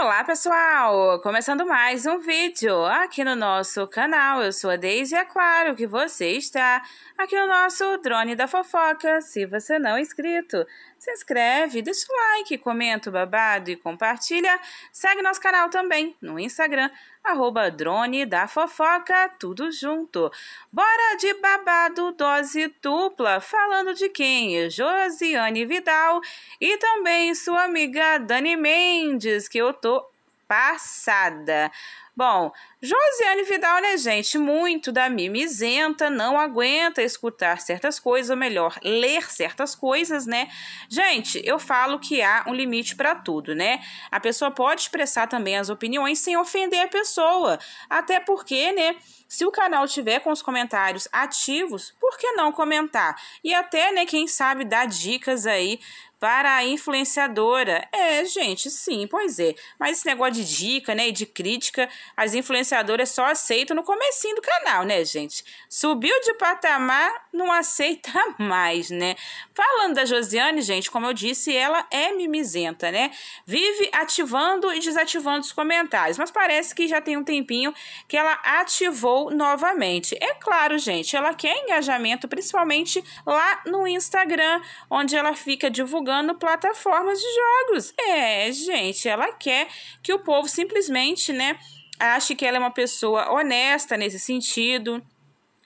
Olá pessoal, começando mais um vídeo aqui no nosso canal, eu sou a Deise e é claro que você está aqui no nosso Drone da Fofoca, se você não é inscrito, se inscreve, deixa o like, comenta o babado e compartilha. Segue nosso canal também no Instagram, arroba drone da fofoca, tudo junto. Bora de babado dose dupla, falando de quem? Josiane Vidal e também sua amiga Dani Mendes, que eu tô passada. Bom, Josiane Vidal, né, gente? Muito da mimizenta, não aguenta escutar certas coisas, ou melhor, ler certas coisas, né? Gente, eu falo que há um limite para tudo, né? A pessoa pode expressar também as opiniões sem ofender a pessoa. Até porque, né? Se o canal tiver com os comentários ativos, por que não comentar? E até, né, quem sabe dar dicas aí para a influenciadora. É, gente, sim, pois é. Mas esse negócio de dica, né, e de crítica, as influenciadoras só aceitam no comecinho do canal, né, gente? Subiu de patamar, não aceita mais, né? Falando da Josiane, gente, como eu disse, ela é mimizenta, né? Vive ativando e desativando os comentários, mas parece que já tem um tempinho que ela ativou novamente. É claro, gente, ela quer engajamento, principalmente lá no Instagram, onde ela fica divulgando plataformas de jogos. É, gente, ela quer que o povo simplesmente, né, ache que ela é uma pessoa honesta nesse sentido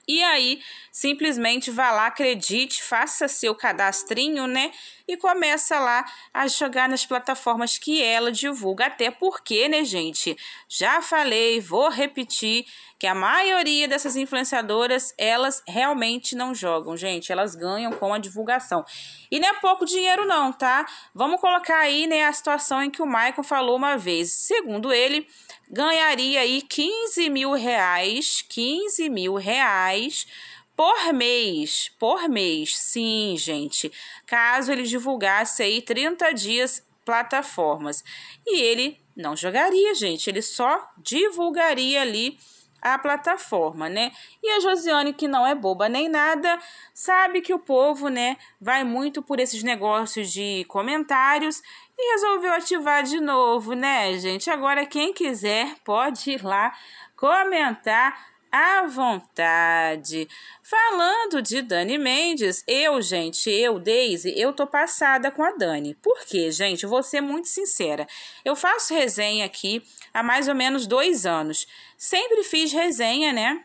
e aí, simplesmente vá lá, acredite, faça seu cadastrinho, né? E começa lá a jogar nas plataformas que ela divulga. Até porque, né, gente? Já falei, vou repetir, que a maioria dessas influenciadoras, elas realmente não jogam, gente. Elas ganham com a divulgação. E não é pouco dinheiro não, tá? Vamos colocar aí, né, a situação em que o Michael falou uma vez. Segundo ele, ganharia aí 15 mil reais, 15 mil reais por mês, por mês, sim, gente, caso ele divulgasse aí 30 dias plataformas. E ele não jogaria, gente, ele só divulgaria ali a plataforma, né? E a Josiane, que não é boba nem nada, sabe que o povo, né, vai muito por esses negócios de comentários e resolveu ativar de novo, né, gente? Agora, quem quiser pode ir lá comentar à vontade. Falando de Dani Mendes, eu, gente, eu, Daisy, eu tô passada com a Dani. Por quê, gente? Vou ser muito sincera. Eu faço resenha aqui há mais ou menos dois anos. Sempre fiz resenha, né?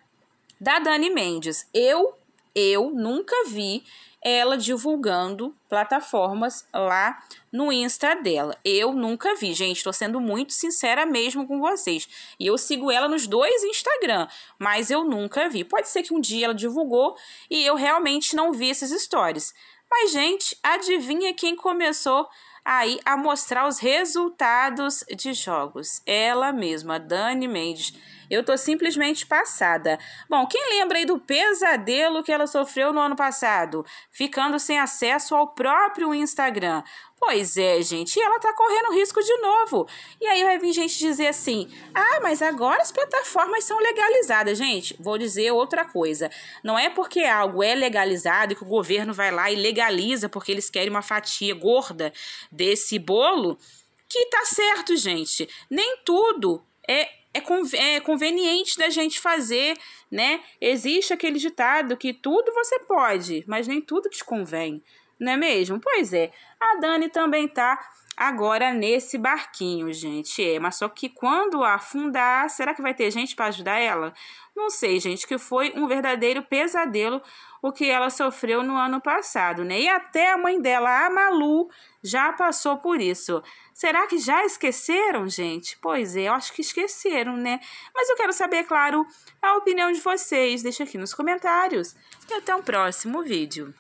Da Dani Mendes. Eu eu nunca vi ela divulgando plataformas lá no Insta dela. Eu nunca vi, gente. Estou sendo muito sincera mesmo com vocês. E eu sigo ela nos dois Instagram, mas eu nunca vi. Pode ser que um dia ela divulgou e eu realmente não vi esses stories. Mas, gente, adivinha quem começou aí a mostrar os resultados de jogos? Ela mesma, Dani Mendes eu tô simplesmente passada. Bom, quem lembra aí do pesadelo que ela sofreu no ano passado, ficando sem acesso ao próprio Instagram? Pois é, gente, e ela tá correndo risco de novo. E aí vai vir gente dizer assim: ah, mas agora as plataformas são legalizadas. Gente, vou dizer outra coisa. Não é porque algo é legalizado e que o governo vai lá e legaliza porque eles querem uma fatia gorda desse bolo que tá certo, gente. Nem tudo é é, é conveniente da gente fazer, né? Existe aquele ditado que tudo você pode, mas nem tudo te convém, não é mesmo? Pois é, a Dani também tá agora nesse barquinho, gente. É, mas só que quando afundar, será que vai ter gente para ajudar ela? Não sei, gente, que foi um verdadeiro pesadelo o que ela sofreu no ano passado, né? E até a mãe dela, a Malu, já passou por isso. Será que já esqueceram, gente? Pois é, eu acho que esqueceram, né? Mas eu quero saber, claro, a opinião de vocês. Deixa aqui nos comentários. E até o um próximo vídeo.